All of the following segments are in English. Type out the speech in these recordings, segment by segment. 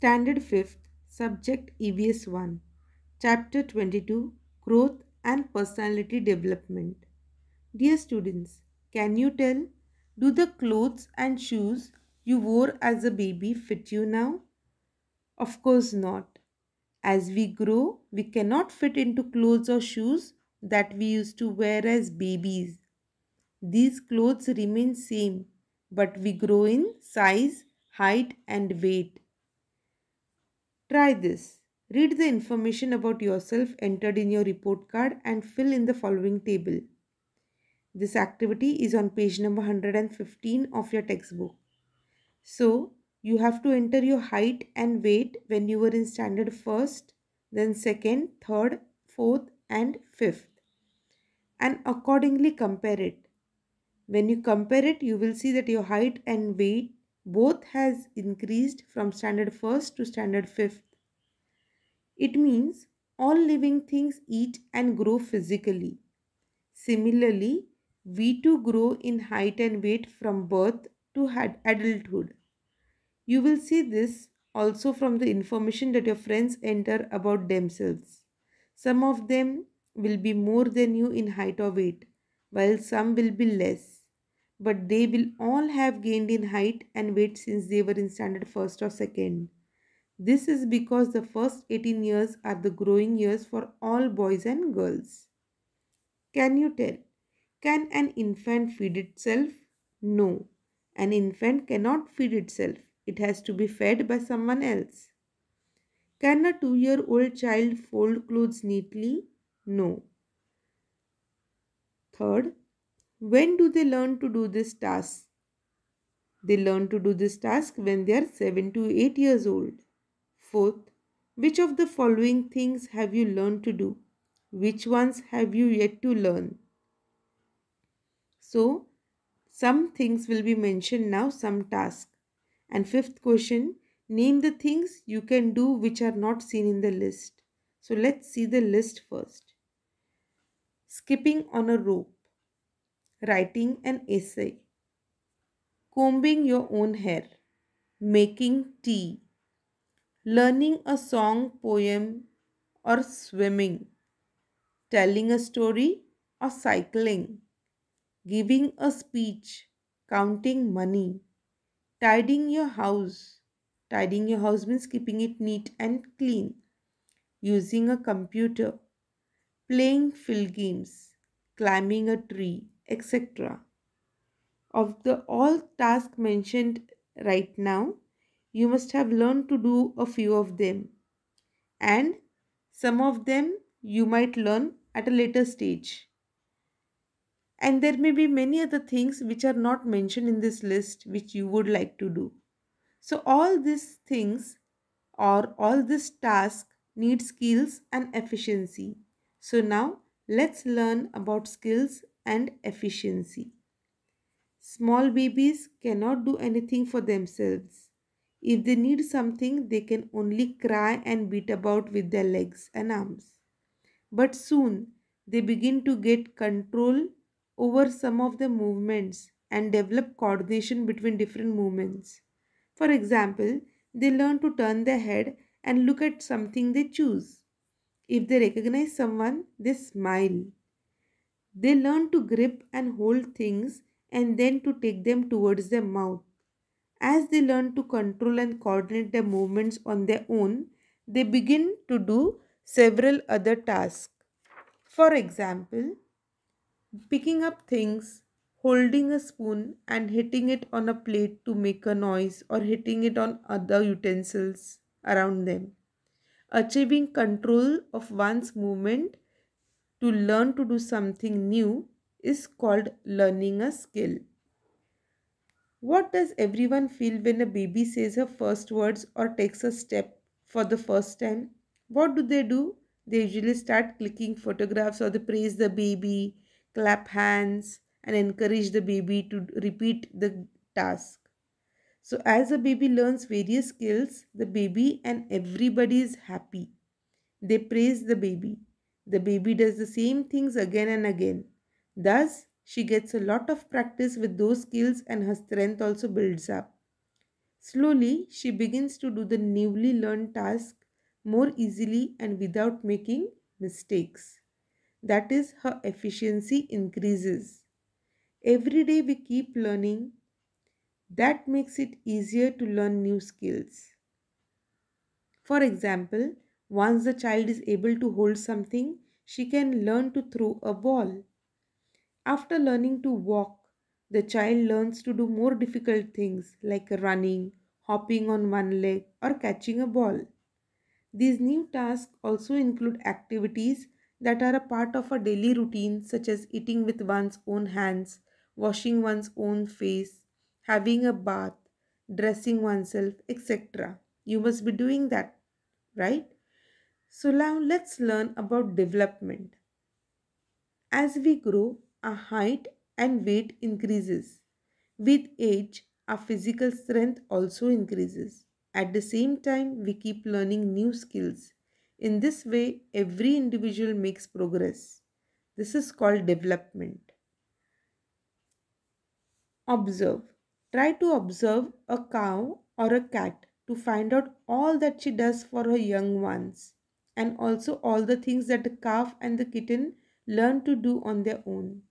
Standard 5th, Subject EBS 1, Chapter 22 Growth and Personality Development. Dear students, can you tell? Do the clothes and shoes you wore as a baby fit you now? Of course not. As we grow, we cannot fit into clothes or shoes that we used to wear as babies. These clothes remain same, but we grow in size, height and weight. Try this. Read the information about yourself entered in your report card and fill in the following table. This activity is on page number 115 of your textbook. So, you have to enter your height and weight when you were in standard first, then second, third, fourth and fifth and accordingly compare it. When you compare it, you will see that your height and weight both has increased from standard first to standard fifth. It means all living things eat and grow physically. Similarly, we too grow in height and weight from birth to adulthood. You will see this also from the information that your friends enter about themselves. Some of them will be more than you in height or weight, while some will be less but they will all have gained in height and weight since they were in standard first or second. This is because the first 18 years are the growing years for all boys and girls. Can you tell? Can an infant feed itself? No. An infant cannot feed itself. It has to be fed by someone else. Can a two year old child fold clothes neatly? No. Third, when do they learn to do this task? They learn to do this task when they are 7 to 8 years old. Fourth, which of the following things have you learned to do? Which ones have you yet to learn? So, some things will be mentioned now, some task. And fifth question, name the things you can do which are not seen in the list. So, let's see the list first. Skipping on a rope writing an essay, combing your own hair, making tea, learning a song, poem, or swimming, telling a story, or cycling, giving a speech, counting money, tidying your house. Tidying your house means keeping it neat and clean, using a computer, playing field games, climbing a tree, etc. Of the all tasks mentioned right now, you must have learned to do a few of them and some of them you might learn at a later stage. And there may be many other things which are not mentioned in this list which you would like to do. So all these things or all this task need skills and efficiency. So now let's learn about skills and efficiency. Small babies cannot do anything for themselves. If they need something, they can only cry and beat about with their legs and arms. But soon, they begin to get control over some of the movements and develop coordination between different movements. For example, they learn to turn their head and look at something they choose. If they recognize someone, they smile. They learn to grip and hold things and then to take them towards their mouth. As they learn to control and coordinate their movements on their own, they begin to do several other tasks. For example, picking up things, holding a spoon and hitting it on a plate to make a noise or hitting it on other utensils around them. Achieving control of one's movement to learn to do something new is called learning a skill. What does everyone feel when a baby says her first words or takes a step for the first time? What do they do? They usually start clicking photographs or they praise the baby, clap hands, and encourage the baby to repeat the task. So, as a baby learns various skills, the baby and everybody is happy. They praise the baby. The baby does the same things again and again. Thus, she gets a lot of practice with those skills and her strength also builds up. Slowly, she begins to do the newly learned task more easily and without making mistakes. That is, her efficiency increases. Every day we keep learning. That makes it easier to learn new skills. For example, once the child is able to hold something, she can learn to throw a ball. After learning to walk, the child learns to do more difficult things like running, hopping on one leg, or catching a ball. These new tasks also include activities that are a part of a daily routine, such as eating with one's own hands, washing one's own face, having a bath, dressing oneself, etc. You must be doing that, right? So now let's learn about development. As we grow, our height and weight increases. With age, our physical strength also increases. At the same time, we keep learning new skills. In this way, every individual makes progress. This is called development. Observe. Try to observe a cow or a cat to find out all that she does for her young ones and also all the things that the calf and the kitten learn to do on their own.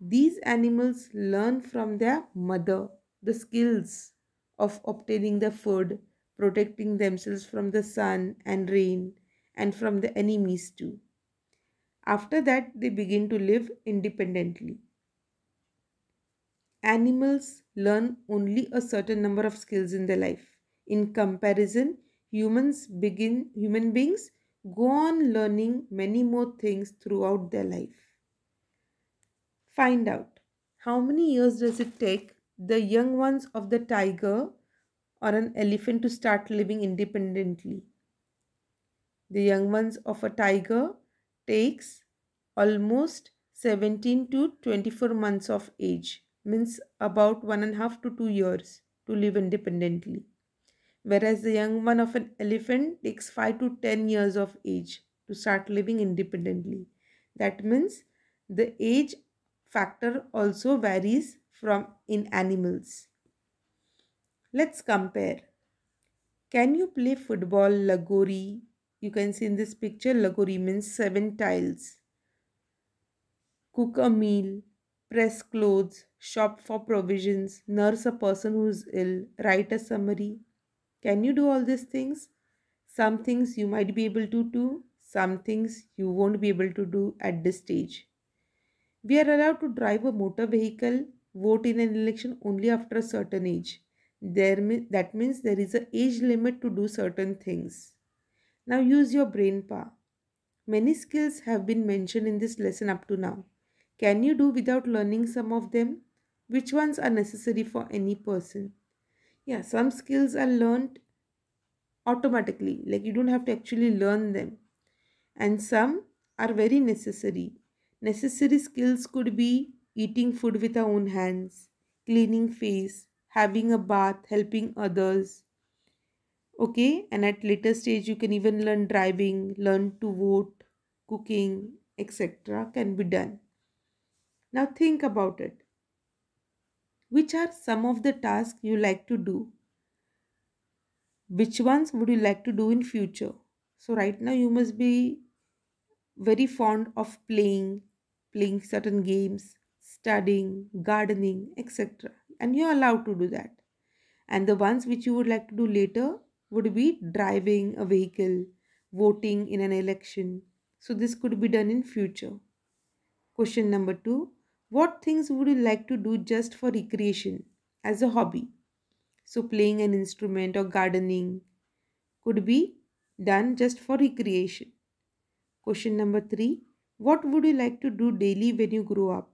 These animals learn from their mother the skills of obtaining the food, protecting themselves from the sun and rain and from the enemies too. After that, they begin to live independently. Animals learn only a certain number of skills in their life in comparison humans begin human beings go on learning many more things throughout their life. Find out how many years does it take the young ones of the tiger or an elephant to start living independently. The young ones of a tiger takes almost 17 to 24 months of age means about one and a half to two years to live independently whereas the young one of an elephant takes 5 to 10 years of age to start living independently. That means the age factor also varies from in animals. Let's compare. Can you play football, lagori? You can see in this picture, lagori means seven tiles. Cook a meal, press clothes, shop for provisions, nurse a person who is ill, write a summary, can you do all these things? Some things you might be able to do, some things you won't be able to do at this stage. We are allowed to drive a motor vehicle, vote in an election only after a certain age. There, that means there is an age limit to do certain things. Now use your brain power. Many skills have been mentioned in this lesson up to now. Can you do without learning some of them? Which ones are necessary for any person? yeah some skills are learned automatically like you don't have to actually learn them and some are very necessary necessary skills could be eating food with our own hands cleaning face having a bath helping others okay and at later stage you can even learn driving learn to vote cooking etc can be done now think about it which are some of the tasks you like to do? Which ones would you like to do in future? So right now you must be very fond of playing, playing certain games, studying, gardening, etc. And you're allowed to do that. And the ones which you would like to do later would be driving a vehicle, voting in an election. So this could be done in future. Question number 2. What things would you like to do just for recreation as a hobby? So, playing an instrument or gardening could be done just for recreation. Question number three What would you like to do daily when you grow up?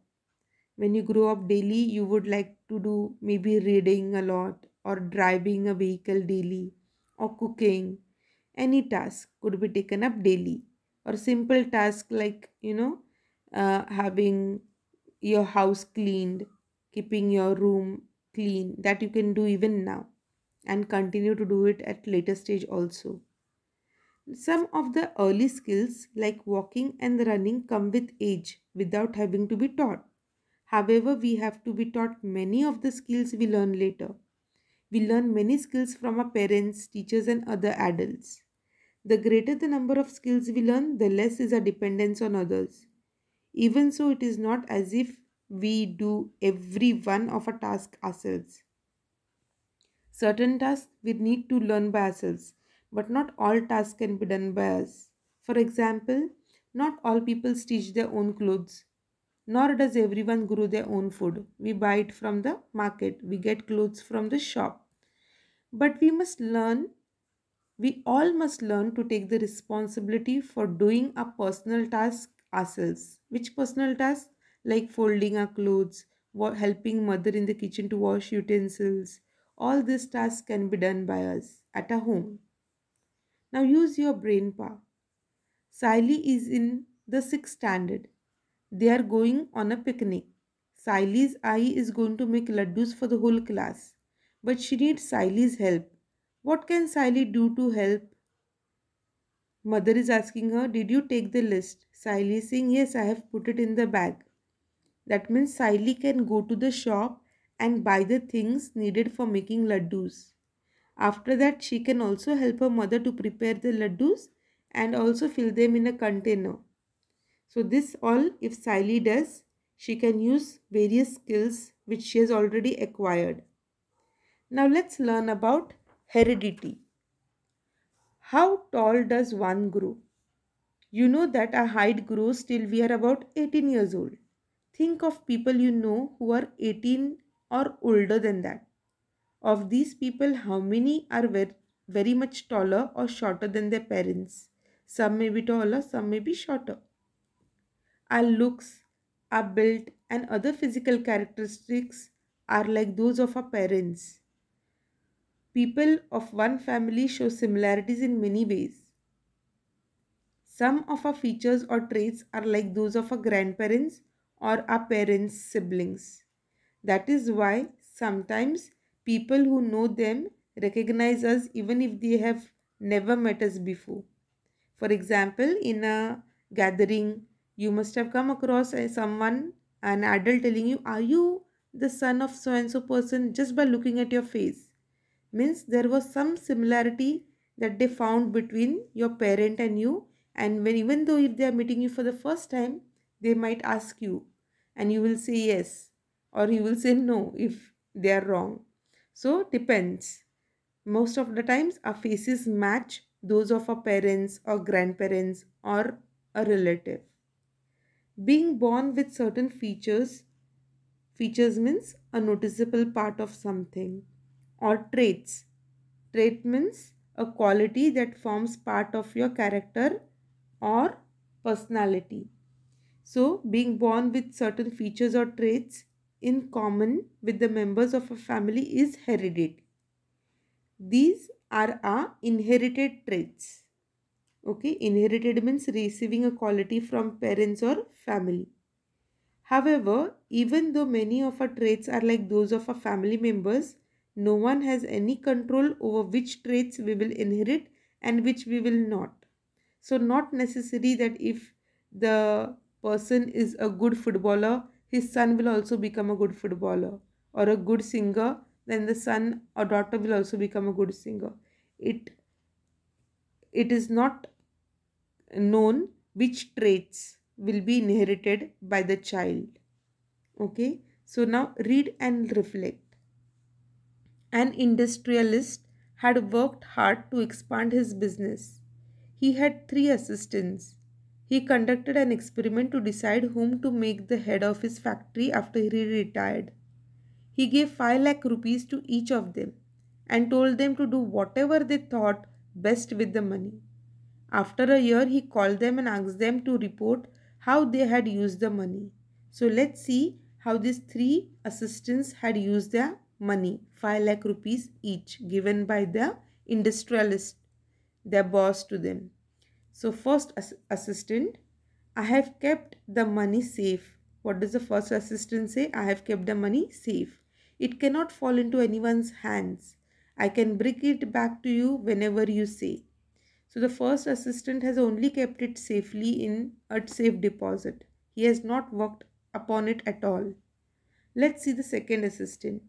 When you grow up daily, you would like to do maybe reading a lot or driving a vehicle daily or cooking. Any task could be taken up daily or simple task like, you know, uh, having your house cleaned, keeping your room clean that you can do even now and continue to do it at later stage also. Some of the early skills like walking and running come with age without having to be taught. However, we have to be taught many of the skills we learn later. We learn many skills from our parents, teachers, and other adults. The greater the number of skills we learn, the less is our dependence on others. Even so, it is not as if we do every one of a task ourselves. Certain tasks we need to learn by ourselves, but not all tasks can be done by us. For example, not all people stitch their own clothes, nor does everyone grow their own food. We buy it from the market, we get clothes from the shop. But we must learn, we all must learn to take the responsibility for doing our personal task ourselves. Which personal tasks like folding our clothes, helping mother in the kitchen to wash utensils, all these tasks can be done by us at our home. Hmm. Now use your brain power. Siley is in the sixth standard. They are going on a picnic. Siley's eye is going to make laddus for the whole class. But she needs Siley's help. What can Siley do to help Mother is asking her, Did you take the list? Siley is saying, Yes, I have put it in the bag. That means Siley can go to the shop and buy the things needed for making laddus. After that, she can also help her mother to prepare the laddus and also fill them in a container. So this all, if Siley does, she can use various skills which she has already acquired. Now let's learn about heredity. How tall does one grow? You know that our height grows till we are about 18 years old. Think of people you know who are 18 or older than that. Of these people, how many are very, very much taller or shorter than their parents? Some may be taller, some may be shorter. Our looks, our build, and other physical characteristics are like those of our parents. People of one family show similarities in many ways. Some of our features or traits are like those of our grandparents or our parents' siblings. That is why sometimes people who know them recognize us even if they have never met us before. For example, in a gathering, you must have come across someone, an adult telling you, Are you the son of so and so person just by looking at your face? means there was some similarity that they found between your parent and you and when even though if they are meeting you for the first time they might ask you and you will say yes or you will say no if they are wrong so depends most of the times our faces match those of our parents or grandparents or a relative being born with certain features features means a noticeable part of something or traits. Trait means a quality that forms part of your character or personality. So, being born with certain features or traits in common with the members of a family is hereditary. These are our inherited traits. Okay, inherited means receiving a quality from parents or family. However, even though many of our traits are like those of our family members, no one has any control over which traits we will inherit and which we will not. So not necessary that if the person is a good footballer, his son will also become a good footballer or a good singer, then the son or daughter will also become a good singer. It, it is not known which traits will be inherited by the child. Okay, so now read and reflect an industrialist, had worked hard to expand his business. He had three assistants. He conducted an experiment to decide whom to make the head of his factory after he retired. He gave 5 lakh rupees to each of them and told them to do whatever they thought best with the money. After a year, he called them and asked them to report how they had used the money. So let's see how these three assistants had used their money. 5 lakh rupees each given by the industrialist, their boss to them. So first ass assistant, I have kept the money safe. What does the first assistant say? I have kept the money safe. It cannot fall into anyone's hands. I can bring it back to you whenever you say. So the first assistant has only kept it safely in a safe deposit. He has not worked upon it at all. Let's see the second assistant.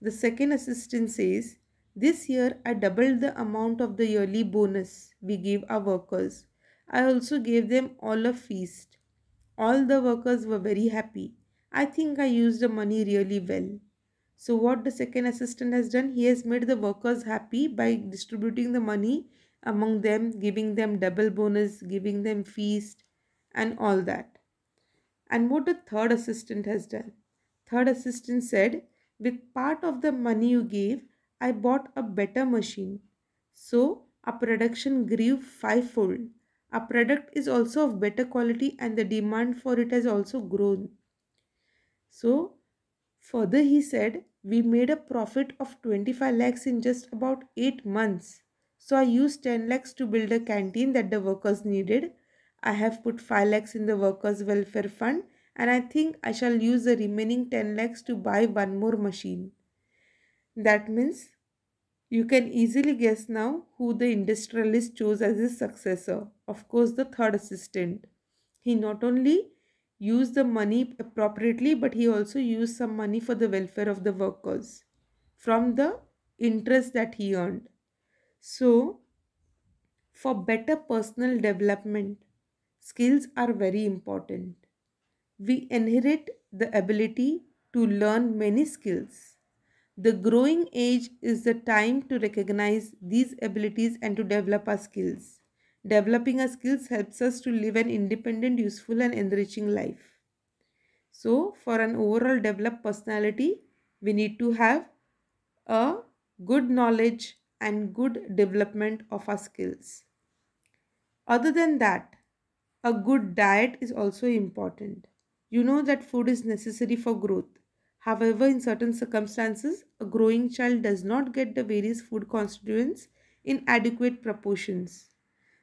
The second assistant says, this year I doubled the amount of the yearly bonus we give our workers. I also gave them all a feast. All the workers were very happy. I think I used the money really well. So, what the second assistant has done, he has made the workers happy by distributing the money among them, giving them double bonus, giving them feast, and all that. And what the third assistant has done? Third assistant said, with part of the money you gave, I bought a better machine. So our production grew fivefold. Our product is also of better quality and the demand for it has also grown. So further he said, we made a profit of 25 lakhs in just about 8 months. So I used 10 lakhs to build a canteen that the workers needed. I have put 5 lakhs in the workers welfare fund and I think I shall use the remaining 10 lakhs to buy one more machine. That means you can easily guess now who the industrialist chose as his successor. Of course, the third assistant. He not only used the money appropriately, but he also used some money for the welfare of the workers from the interest that he earned. So, for better personal development, skills are very important we inherit the ability to learn many skills. The growing age is the time to recognize these abilities and to develop our skills. Developing our skills helps us to live an independent, useful, and enriching life. So, for an overall developed personality, we need to have a good knowledge and good development of our skills. Other than that, a good diet is also important. You know that food is necessary for growth. However, in certain circumstances, a growing child does not get the various food constituents in adequate proportions.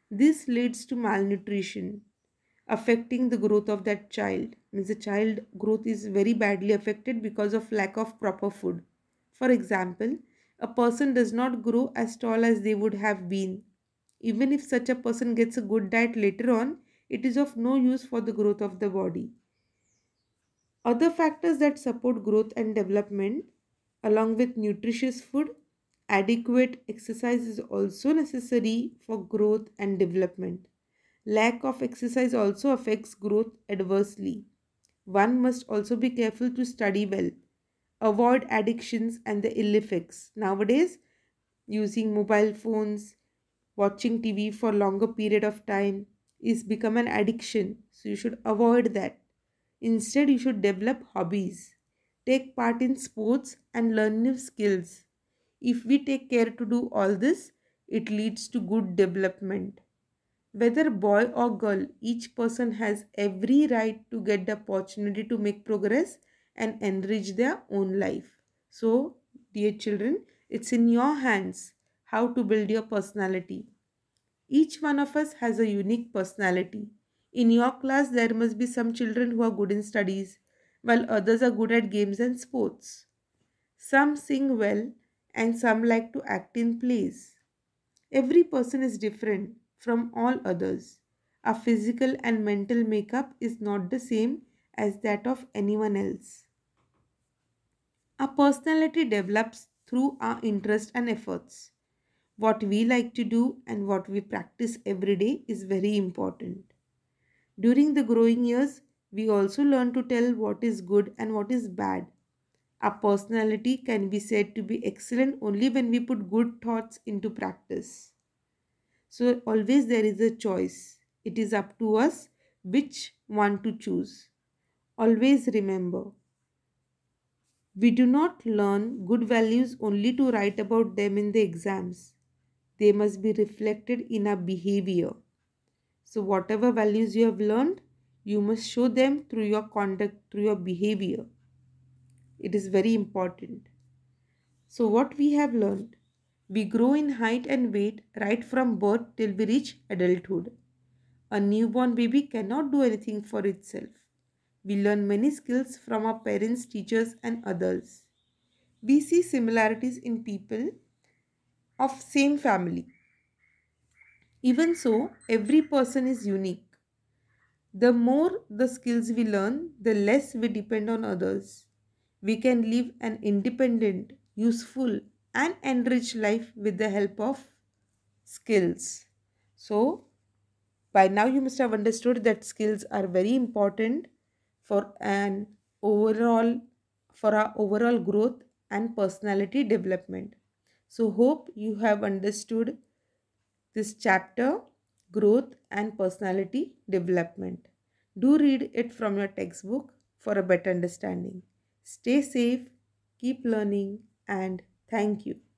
This leads to malnutrition, affecting the growth of that child. Means the child growth is very badly affected because of lack of proper food. For example, a person does not grow as tall as they would have been. Even if such a person gets a good diet later on, it is of no use for the growth of the body. Other factors that support growth and development, along with nutritious food, adequate exercise is also necessary for growth and development. Lack of exercise also affects growth adversely. One must also be careful to study well, avoid addictions and the ill effects. Nowadays, using mobile phones, watching TV for longer period of time is become an addiction. So you should avoid that. Instead, you should develop hobbies. Take part in sports and learn new skills. If we take care to do all this, it leads to good development. Whether boy or girl, each person has every right to get the opportunity to make progress and enrich their own life. So, dear children, it's in your hands how to build your personality. Each one of us has a unique personality. In your class, there must be some children who are good in studies, while others are good at games and sports. Some sing well, and some like to act in plays. Every person is different from all others. Our physical and mental makeup is not the same as that of anyone else. Our personality develops through our interest and efforts. What we like to do and what we practice every day is very important. During the growing years, we also learn to tell what is good and what is bad. Our personality can be said to be excellent only when we put good thoughts into practice. So, always there is a choice. It is up to us which one to choose. Always remember, we do not learn good values only to write about them in the exams. They must be reflected in our behavior. So whatever values you have learned, you must show them through your conduct, through your behavior. It is very important. So what we have learned? We grow in height and weight right from birth till we reach adulthood. A newborn baby cannot do anything for itself. We learn many skills from our parents, teachers and others. We see similarities in people of same family even so, every person is unique. The more the skills we learn, the less we depend on others. We can live an independent, useful, and enriched life with the help of skills. So, by now you must have understood that skills are very important for an overall for our overall growth and personality development. So, hope you have understood this chapter, Growth and Personality Development. Do read it from your textbook for a better understanding. Stay safe, keep learning, and thank you.